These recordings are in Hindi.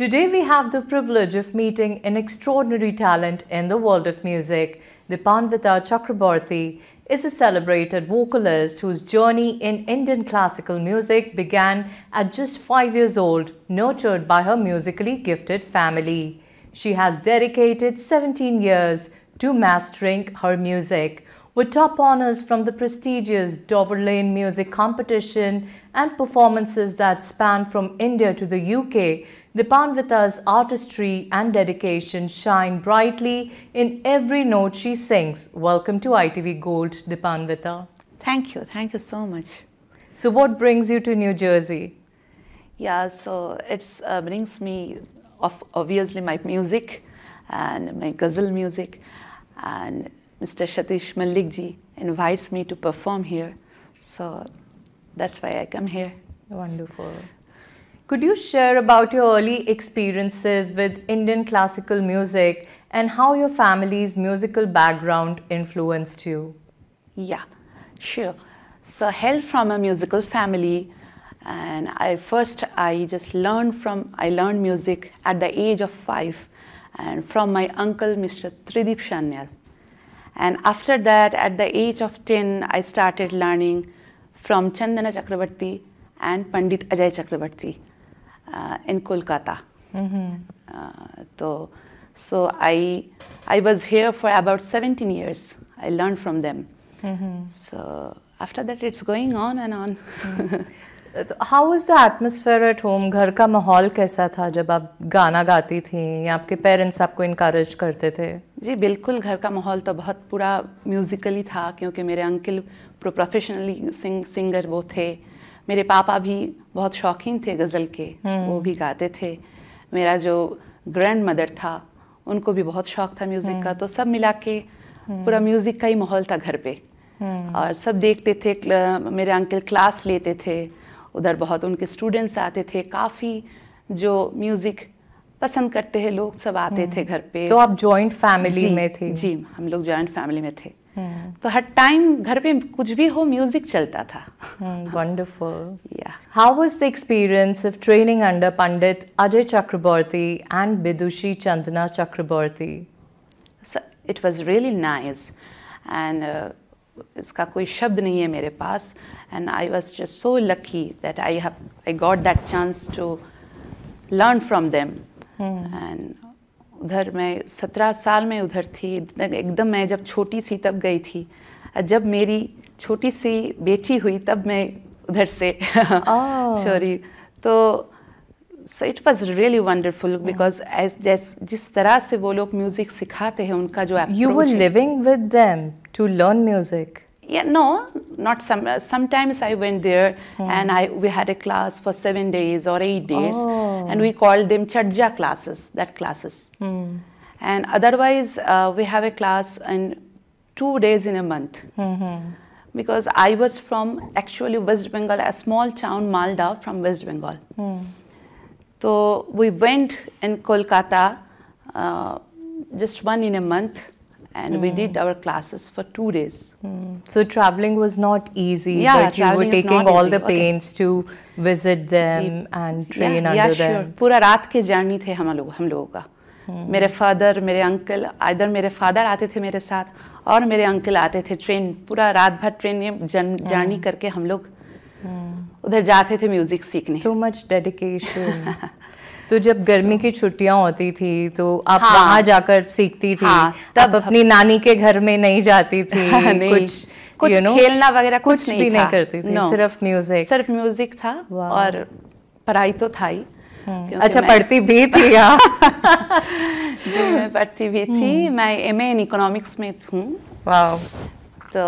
Today we have the privilege of meeting an extraordinary talent in the world of music. Dipanvita Chakraborty is a celebrated vocalist whose journey in Indian classical music began at just 5 years old, nurtured by her musically gifted family. She has dedicated 17 years to mastering her music, with top honors from the prestigious Dover Lane Music Competition and performances that span from India to the UK Panvita's artistry and dedication shine brightly in every note she sings. Welcome to ITV Gold, Dipanvita. Thank you. Thank you so much. So what brings you to New Jersey? Yeah, so it uh, brings me obviously my music and my ghazal music and Mr. Shatish Malikji invites me to perform here. So that's why I come here. Wonderful. Could you share about your early experiences with Indian classical music and how your family's musical background influenced you? Yeah, sure. So hail from a musical family and I first I just learned from I learned music at the age of 5 and from my uncle Mr. Tridip Shanyal. And after that at the age of 10 I started learning from Chandana Chakravarti and Pandit Ajay Chakravarti. In Kolkata तो so I I was here for about seventeen years I learn from them so after that it's going on and on how is the atmosphere at home घर का माहौल कैसा था जब आप गाना गाती थी या आपके पेरेंट्स आपको इनक्रेज करते थे जी बिल्कुल घर का माहौल तो बहुत पूरा म्यूज़िकली था क्योंकि मेरे अंकल प्रोफेशनली सिंग, सिंगर वो थे मेरे पापा भी बहुत शौकीन थे गज़ल के हम्म। वो भी गाते थे मेरा जो ग्रैंड मदर था उनको भी बहुत शौक था म्यूज़िक का हम्म। तो सब मिला के हम्म। पूरा म्यूज़िक का ही माहौल था घर पे और सब देखते थे मेरे अंकल क्लास लेते थे उधर बहुत उनके स्टूडेंट्स आते थे काफ़ी जो म्यूज़िक पसंद करते हैं लोग सब आते थे घर पे तो आप जॉइंट फैमिली में थे जी हम लोग जॉइंट फैमिली में थे हम्म। तो हर टाइम घर पे कुछ भी हो म्यूजिक चलता था wonderful yeah how was the experience of training under Pandit Ajay Chakravarti and Vidushi Chandana Chakravarti it was really nice and इसका कोई शब्द नहीं है मेरे पास and I was just so lucky that I have I got that chance to learn from them and उधर मैं सत्रह साल में उधर थी एकदम मैं जब छोटी सी तब गई थी जब मेरी छोटी सी बेटी हुई तब मैं उधर से सॉरी oh. तो so it was really wonderful because as जिस तरह से वो लोग म्यूजिक सिखाते हैं उनका जो you were living with them to learn music Yeah, no, not some. Uh, sometimes I went there hmm. and I we had a class for seven days or eight days, oh. and we called them chadja classes. That classes. Hmm. And otherwise, uh, we have a class in two days in a month. Mm-hmm. Because I was from actually West Bengal, a small town, Malda, from West Bengal. Hmm. So we went in Kolkata uh, just one in a month and mm. we did our classes for two days. Mm. So traveling was not easy, yeah, but you were taking all easy. the pains okay. to visit them and train yeah, under yeah, them. Sure. पूरा रात के जर्नी थे हम लोग हम लोगों का hmm. मेरे फादर मेरे अंकल आदर मेरे फादर आते थे मेरे साथ और मेरे अंकल आते थे ट्रेन पूरा रात भर ट्रेन में जर्नी hmm. करके हम लोग mm. उधर जाते थे म्यूजिक सीखने सो मच डेडिकेशन तो जब गर्मी की छुट्टियां होती थी तो आप हाँ, वहाँ जाकर सीखती थी हाँ, तब अपनी नानी के घर में नहीं जाती थी कुछ कुछ you know, खेलना वगैरह कुछ, कुछ नहीं भी नहीं करती थी no, सिर्फ म्यूजिक सिर्फ म्यूजिक था और पढ़ाई तो था ही हम्म। अच्छा पढ़ती भी थी मैं पढ़ती भी थी मैं एम इन इकोनॉमिक्स में हूँ तो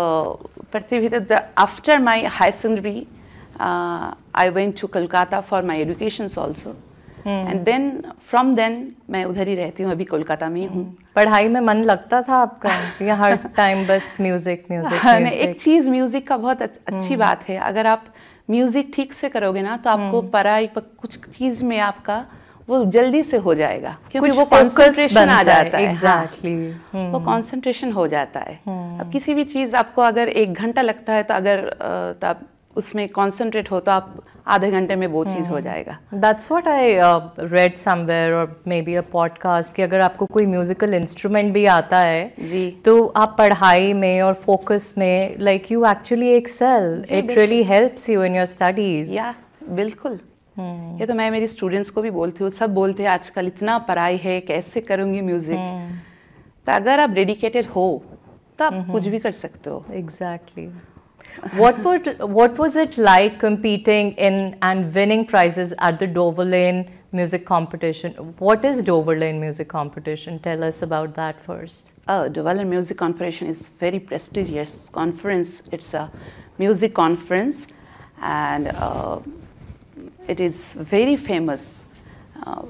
पढ़ती भी थी after my higher secondary I went to Calcutta for my education also and then from then मैं उधर ही रहती हूँ अभी कोलकाता में ही हूँ hmm. पढ़ाई में मन लगता था आपका या हर टाइम बस म्यूजिक म्यूजिक हाँ, एक चीज़ म्यूजिक का बहुत अच्छी hmm. बात है अगर आप म्यूजिक ठीक से करोगे ना तो आपको hmm. पढ़ाई पर कुछ चीज़ में आपका वो जल्दी से हो जाएगा क्योंकि वो कॉन्सेंट्रेशन आ जाता है एग्जैक्टली हाँ। exactly. वो कॉन्सेंट्रेशन हो जाता है अब किसी भी चीज़ आपको अगर एक घंटा लगता है तो अगर तो आप उसमें कॉन्सेंट्रेट हो तो आप आधे घंटे में वो हम्म। चीज़ हो जाएगा that's what I read somewhere और मे बी अ पॉडकास्ट कि अगर आपको कोई म्यूजिकल इंस्ट्रूमेंट भी आता है जी तो आप पढ़ाई में और फोकस में like you actually excel it really helps you in your studies yeah बिल्कुल Hmm. ये तो मैं मेरी स्टूडेंट्स को भी बोलती हूँ सब बोलते हैं आजकल इतना पढ़ाई है कैसे करूँगी म्यूजिक हम्म। hmm. तो अगर आप डेडिकेटेड हो तो आप hmm. कुछ भी कर सकते हो exactly exactly. what, would, what was it like competing in and winning prizes at the Dover Lane Music Competition? What is Dover Lane Music Competition? Tell us about that first. Oh, Dover Lane Music Competition is very prestigious conference. It's a music conference and uh, it is very famous. Uh,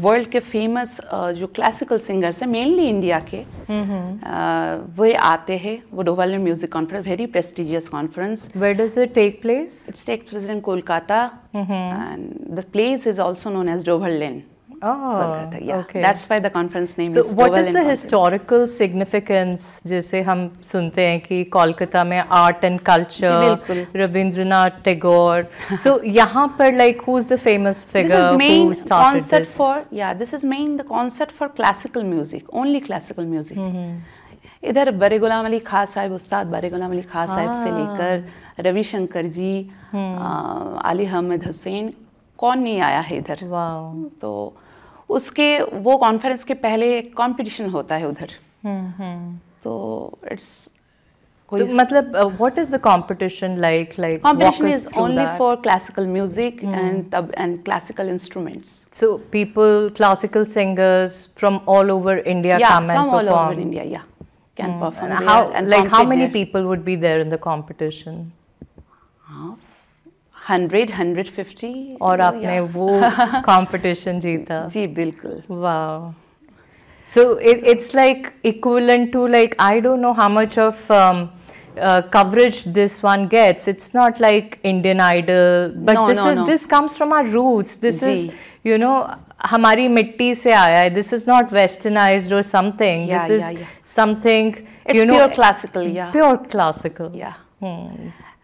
world के फेमस जो क्लासिकल सिंगर्स हैं मेनली इंडिया के वे आते हैं वो Dover Lane music conference very prestigious conference where does it take place it's take place in Kolkata and the place is also known as Dover Lane oh, Kolkata. जैसे हम सुनते हैं कि कोलकाता में art and culture Rabindranath Tagore so यहाँ पर like who is the famous figure concert for yeah this is main the concert for classical music only classical music इधर बरे गुलाम अली खास साहब उस्ताद बरे गुलाम अली खास साहब से हाँ। लेकर रविशंकर जी अली हम्म। अहमद हुसैन कौन नहीं आया है इधर तो उसके वो कॉन्फ्रेंस के पहले कंपटीशन होता है उधर हम्म, हम्म। तो इट्स तो मतलब what is the competition like like competition is only for classical music and and classical instruments so people classical singers from all over India come and perform from all over India yeah can perform perform like how many people would be there in the competition in hundred hundred fifty और तो आपने वो कंपटीशन जीता जी बिल्कुल वाह so it's like equivalent to like I don't know how much of coverage this one gets it's not like Indian Idol but this is this comes from our roots this is you know हमारी मिट्टी से आया है दिस इज नॉट वेस्टर्नाइज और something this is something you know classical pure classical yeah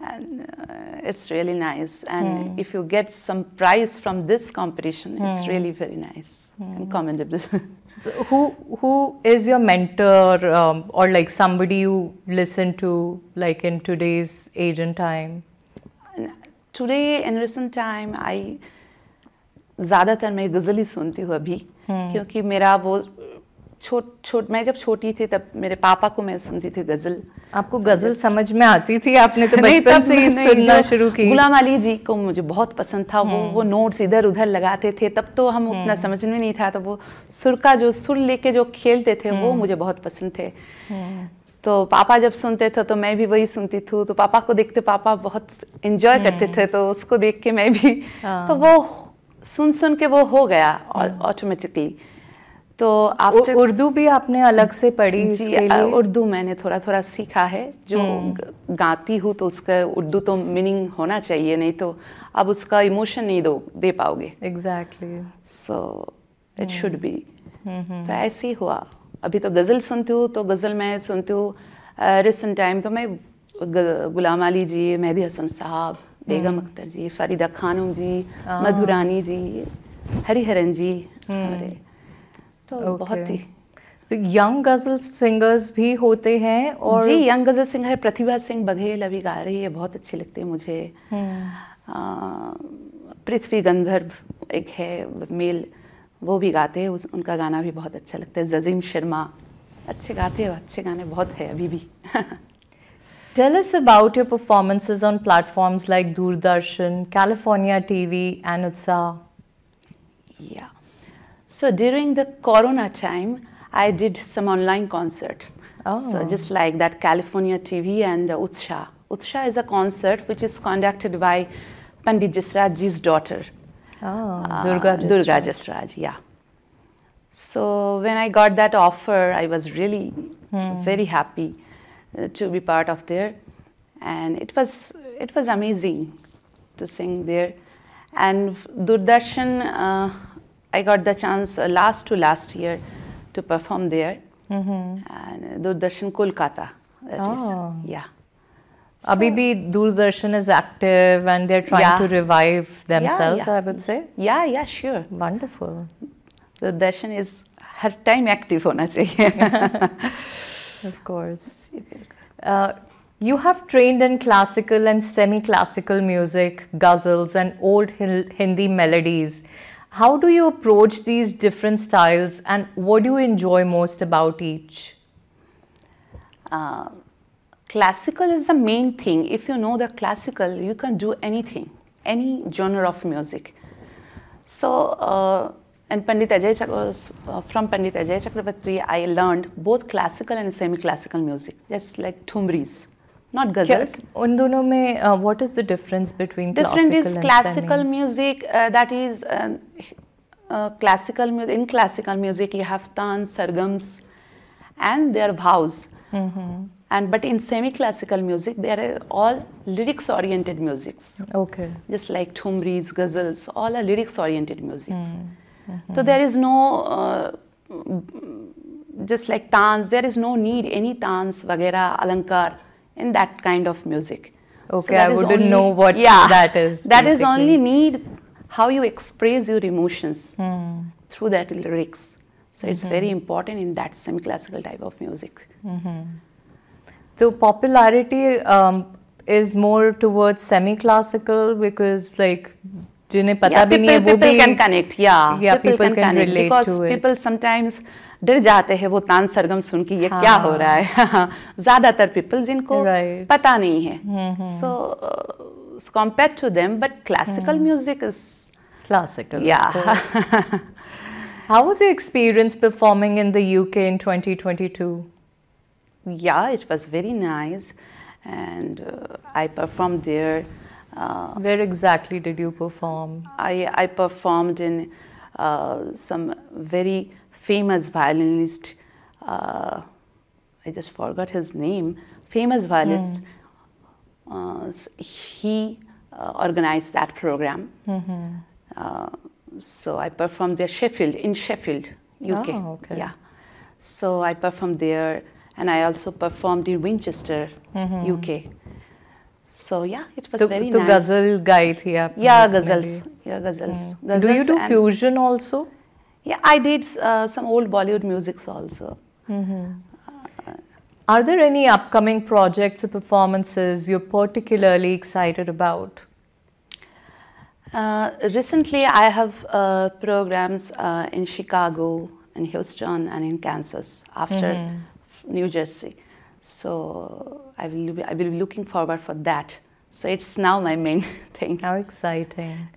and uh, it's really nice and mm. if you get some prize from this competition mm. it's hmm. really very nice mm. and hmm. commendable so who who is your mentor um, or like somebody you listen to like in today's age and time today in recent time i ज़्यादातर मैं गज़ल ही सुनती हूँ अभी hmm. क्योंकि मेरा वो छोट छोट मैं जब छोटी थी तब मेरे पापा को मैं सुनती थी गजल आपको गजल समझ में आती थी आपने तो बचपन से ही सुनना शुरू की गुलाम अली जी को मुझे बहुत पसंद था वो हम्म। वो नोट्स इधर उधर लगाते थे तब तो हम उतना हम्म। समझ में नहीं था तो वो सुर का जो सुर लेके जो खेलते थे वो हम्म। मुझे बहुत पसंद थे तो पापा जब सुनते थे तो मैं भी वही सुनती थी तो पापा को देखते पापा बहुत इंजॉय करते थे तो उसको देख के मैं भी हाँ। तो वो सुन सुन के वो हो गया ऑटोमेटिकली तो आफ्टर उर्दू भी आपने अलग से पढ़ी इसके लिए? उर्दू मैंने थोड़ा थोड़ा सीखा है जो हम्म। गाती हूँ तो उसका उर्दू तो मीनिंग होना चाहिए नहीं तो अब उसका इमोशन नहीं दो दे पाओगे exactly so it should be तो ऐसे ही हुआ अभी तो गज़ल सुनती हूँ तो गज़ल मैं सुनती हूँ रिसेंट टाइम तो मैं गुलाम अली जी मेहदी हसन साहब बेगम हम्म। अख्तर जी फरीदा खानम जी हाँ। मधुरानी जी हरिहरन जी हम्म। हमारे तो okay. बहुत ही तो यंग गज़ल सिंगर्स भी होते हैं और जी यंग गज़ल सिंगर है प्रतिभा सिंह बघेल अभी गा रही है बहुत अच्छी लगती है मुझे hmm. पृथ्वी गंधर्व एक है मेल वो भी गाते हैं उनका गाना भी बहुत अच्छा लगता है जजीम शर्मा अच्छे गाते हैं अच्छे गाने बहुत है अभी भी tell us about your performances on platforms like Doordarshan California TV, and Utsav. या So during the corona time, I did some online concerts. Oh. So just like that California TV and the Utsha. Utsha is a concert which is conducted by Pandit Jasraj's daughter. Oh, uh, Durga Durga Jasraj, yeah. So when I got that offer, I was really hmm. very happy uh, to be part of there. And it was, it was amazing to sing there. And Doordarshan uh, I got the chance uh, last to last year to perform there. Mm-hmm. And uh, Doordarshan Kolkata. That oh. is. Yeah. So, Abhi Doordarshan is active and they're trying yeah. to revive themselves, yeah, yeah. I would say. Yeah, yeah, sure. Wonderful. Doordarshan is her time active hona say. of course. Uh, you have trained in classical and semi classical music, ghazals, and old Hindi melodies. How do you approach these different styles and what do you enjoy most about each? Uh, classical is the main thing. If you know the classical, you can do anything, any genre of music. So, uh, and Pandit Ajay Chakwas, uh, from Pandit Ajay Chakravarti, I learned both classical and semi-classical music, just like thumris. not ghazals. un dono mein uh, what is the difference between different classical is classical and music uh, that is uh, uh, classical music in classical music you have tan sargams and their bhavs mm -hmm. and but in semi classical music they are all lyrics oriented musics okay just like thumris ghazals all are lyrics oriented musics mm -hmm. so there is no uh, just like tans there is no need any tans vagera alankar mm -hmm. in that kind of music. Okay, so I wouldn't only, know what yeah, that is. basically. only need how you express your emotions mm. through that lyrics. So mm -hmm. it's mm-hmm. very important in that semi-classical type of music. Mm -hmm. So popularity um, is more towards semi-classical because like जिन्हें पता yeah, people, can connect yeah, yeah people, people can, can relate because to it. people sometimes डर जाते हैं वो तान सरगम सुन के ये हाँ। क्या हो रहा है हाँ। ज्यादातर पीपल जिनको पता नहीं है so compare to them but classical music is classical yeah how was your experience performing in the UK in 2022 yeah it was very nice and I perform there where exactly did you perform I I performed in some very famous violinist, uh, I just forgot his name, famous violinist, mm. uh, he uh, organized that program. Mm -hmm. so I performed there Sheffield, in Sheffield, UK. Oh, okay. Yeah. So I performed there and I also performed in Winchester, mm -hmm. UK. So yeah, it was to, very to nice. To ghazal gai thi Yeah, ghazals. Yeah, ghazals. Mm. Do you do fusion also? Yeah, I did uh, some old Bollywood musics also. Mm-hmm. Uh, Are there any upcoming projects or performances you're particularly excited about? Uh, recently, I have uh, programs uh, in Chicago, in Houston, and in Kansas after mm-hmm. New Jersey. So I will, be, I will be looking forward for that. So it's now my main thing. How exciting!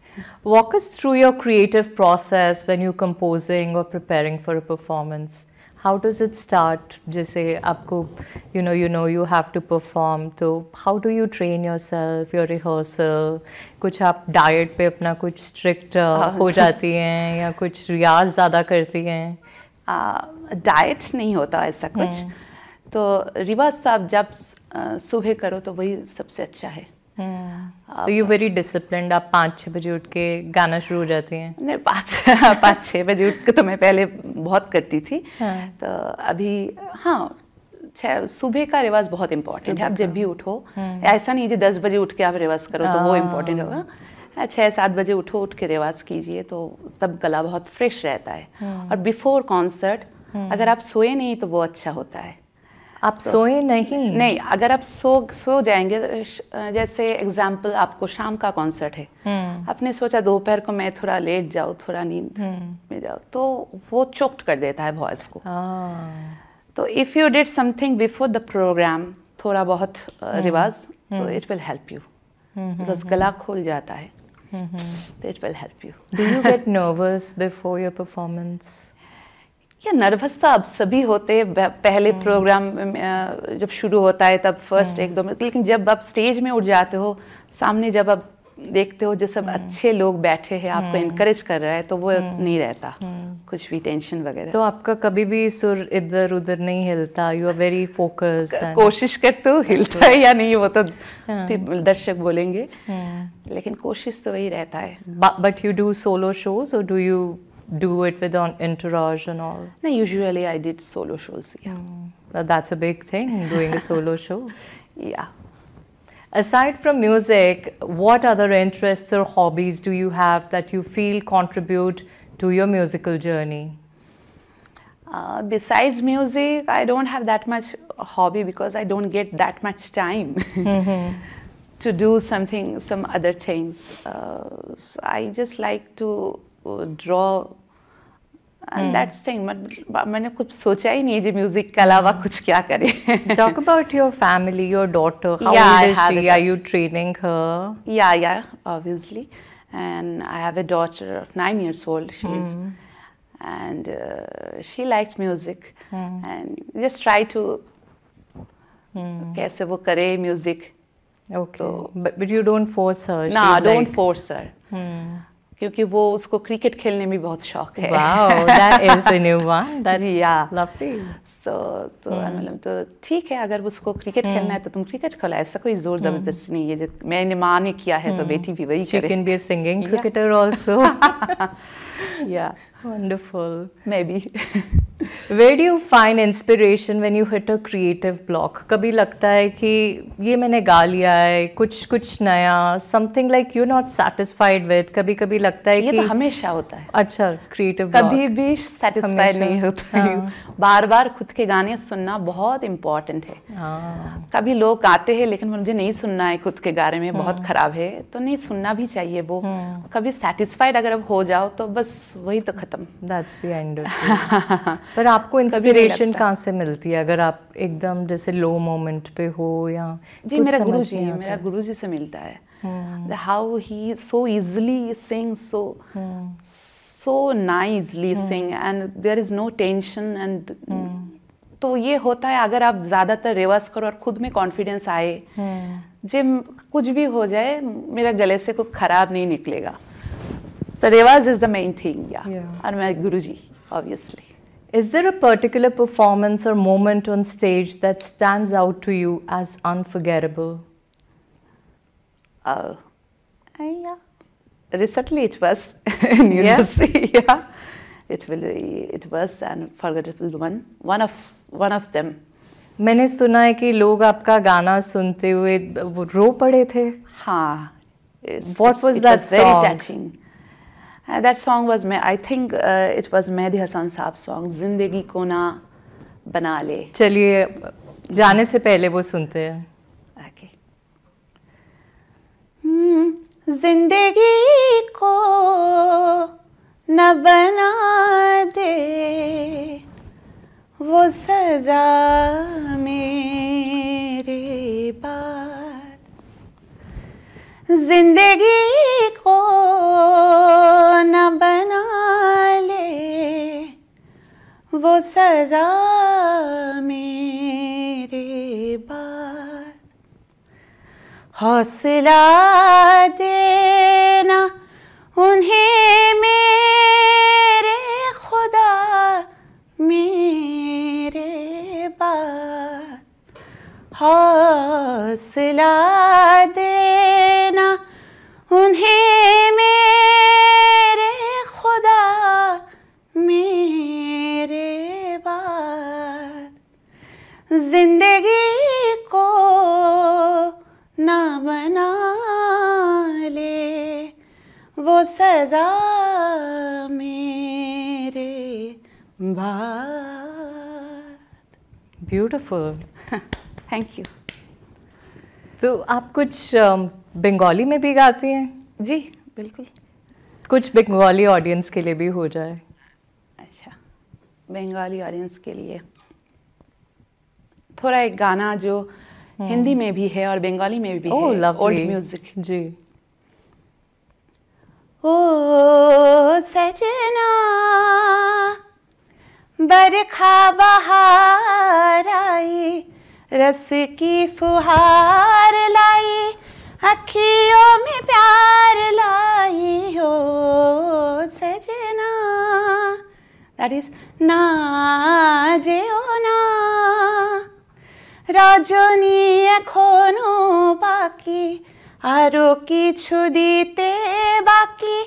Walk us through your creative process when you're composing or preparing for a performance. How does it start? जैसे आपको you know you know you have to perform so how do you train yourself your rehearsal कुछ आप diet पे अपना कुछ strict हो जाती हैं या कुछ रियाज ज़्यादा करती हैं डाइट नहीं होता ऐसा कुछ तो रिवाज साहब जब सुबह करो तो वही सबसे अच्छा है तो यू वेरी डिसिप्लिन आप पाँच छः बजे उठ के गाना शुरू हो जाती हैं नहीं पाँच पाँच छः बजे उठ के तो मैं पहले बहुत करती थी हाँ. तो अभी हाँ छः सुबह का रिवाज बहुत इम्पोर्टेंट है आप जब भी उठो हाँ। ऐसा नहीं है दस बजे उठ के आप रिवाज करो तो वो इम्पोर्टेंट हाँ। होगा हाँ, छः सात बजे उठो उठ के रिवाज कीजिए तो तब गला बहुत फ्रेश रहता है और बिफोर कॉन्सर्ट अगर आप सोए नहीं तो वो अच्छा होता है आप तो, सोए नहीं नहीं अगर आप सो सो जाएंगे जैसे एग्जाम्पल आपको शाम का कॉन्सर्ट है हम्म। आपने सोचा दोपहर को मैं थोड़ा लेट जाऊँ थोड़ा नींद हम्म। में जाऊँ तो वो चोक्ट कर देता है वॉइस को हाँ। तो if you did something before the program थोड़ा बहुत हम्म। रिवाज तो it will help you because गला खोल जाता है तो it will help you do you get nervous before your performance yeah nervous तो अब सभी होते पहले प्रोग्राम हम्म। जब शुरू होता है तब फर्स्ट हम्म। एक दो मिनट लेकिन जब आप स्टेज में उठ जाते हो सामने जब आप देखते हो जैसे हम्म। अच्छे लोग बैठे हैं आपको इनकरेज कर रहा है तो वो नहीं रहता कुछ भी टेंशन वगैरह तो आपका कभी भी सुर इधर उधर नहीं हिलता यू आर वेरी फोकस्ड कोशिश करते हो हिलता है या नहीं वो तो हाँ। दर्शक बोलेंगे लेकिन कोशिश तो वही रहता है but you do solo shows और do you do it with an entourage and all? No, usually I did solo shows. Yeah, mm. that's a big thing doing a solo show. Yeah. Aside from music, what other interests or hobbies do you have that you feel contribute to your musical journey? Uh, besides music, I don't have that much hobby because I don't get that much time. Mm-hmm. to do something, some other things. Uh, so I just like to uh, draw मैंने कुछ सोचा ही नहीं जी म्यूजिक के अलावा कुछ क्या करे talk about your family your daughter you training yeah yeah obviously and I have a daughter 9 years old she is and uh, she liked music mm. and just try to mm. कैसे वो करे music okay so, but, but you don't force her no She's don't force her mm. क्योंकि वो उसको क्रिकेट खेलने में बहुत शौक है तो, hmm. तो ठीक है अगर उसको क्रिकेट hmm. खेलना है तो तुम क्रिकेट खेलो ऐसा कोई जोर hmm. जबरदस्त hmm. नहीं है मैंने माँ ने किया है तो hmm. तो बेटी भी वही Wonderful. Maybe. Where do you find inspiration when you hit a creative block? कभी लगता है कि ये मैंने गा लिया है कुछ कुछ नया something like you're not satisfied with कभी कभी लगता है ये कि ये तो हमेशा होता है अच्छा creative block कभी भी satisfied नहीं होता हाँ. बार बार खुद के गाने सुनना बहुत important है हाँ. कभी लोग गाते हैं लेकिन मुझे नहीं सुनना है खुद के गाने में बहुत खराब है तो नहीं सुनना भी चाहिए वो कभी satisfied अगर अब हो जाओ तो बस वही तो खत्म ख़त्म दैट्स द एंड पर आपको इंस्पिरेशन कहाँ से मिलती है अगर आप एकदम जैसे लो मोमेंट पे हो या जी मेरा गुरु जी है मेरा गुरु जी से मिलता है how he so easily sing so so nicely sing and there is no tension and तो ये होता है अगर आप ज़्यादातर रिवर्स करो और खुद में कॉन्फिडेंस आए जे हम्म। कुछ भी हो जाए मेरा गले से कुछ ख़राब नहीं निकलेगा So revas is the main thing, yeah. yeah. And my Guruji, obviously. Is there a particular performance or moment on stage that stands out to you as unforgettable? Oh, uh, yeah. Recently it was in New Jersey, yeah. yeah. It, will be, it was an unforgettable one, one of, one of them. मैंने सुना है कि लोग आपका गाना सुनते हुए वो रो पड़े थे हाँ What was that song? Very that song was my I think it was Mehdi Hasan Sahab song जिंदगी को ना बना ले चलिए जाने से पहले वो सुनते हैं okay. जिंदगी को न बना दे वो सजा मेरे बा जिंदगी को न बना ले वो सजा मेरे बाद हौसला देना उन्हें मेरे खुदा मेरे बार हौसला देना उन्हें मेरे खुदा मेरे बाद जिंदगी को ना बना ले वो सजा मेरे बाद ब्यूटिफुल थैंक यू तो आप कुछ um, बंगाली में भी गाती हैं जी बिल्कुल कुछ बंगाली ऑडियंस के लिए भी हो जाए अच्छा बंगाली ऑडियंस के लिए थोड़ा एक गाना जो हम्म। हिंदी में भी है और बंगाली में भी oh, है ओल्ड म्यूजिक जी ओ सजना बरखा बहार आई रस की फुहार लाई अखियों में प्यार लाई हो सजना दैट इज ना যেও না রজনী এখনো বাকি আরো কিছু দিতে বাকি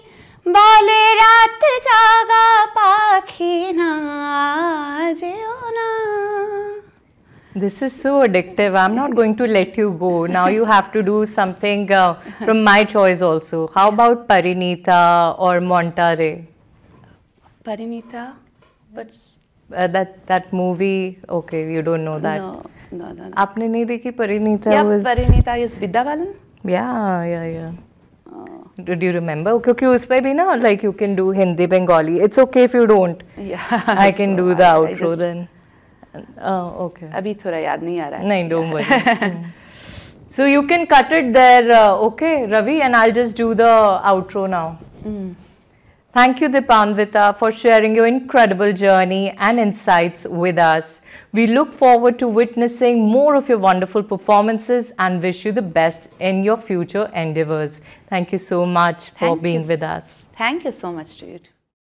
বলে রাত জাগা পাখি না যেও না This is so addictive. I'm not going to let you go. Now you have to do something uh, from my choice also. How about Parinita or Monterey? Parinita? But uh, that that movie, okay, you don't know that. No, no, no. no. आपने नहीं देखी Parinita. yeah, was is Vidya yeah yeah yeah oh. do you remember Okay, you पे भी like you can do Hindi Bengali it's okay if you don't yeah I can so do the outro I just, then okay oh, अभी थोड़ा याद नहीं आ रहा है नहीं don't worry hmm. So you can cut it there, uh, okay, Ravi, and I'll just do the outro now. Hmm. Thank you, Dipanvita, for sharing your incredible journey and insights with us. We look forward to witnessing more of your wonderful performances and wish you the best in your future endeavors. Thank you so much Thank for being with us. Thank you so much to you.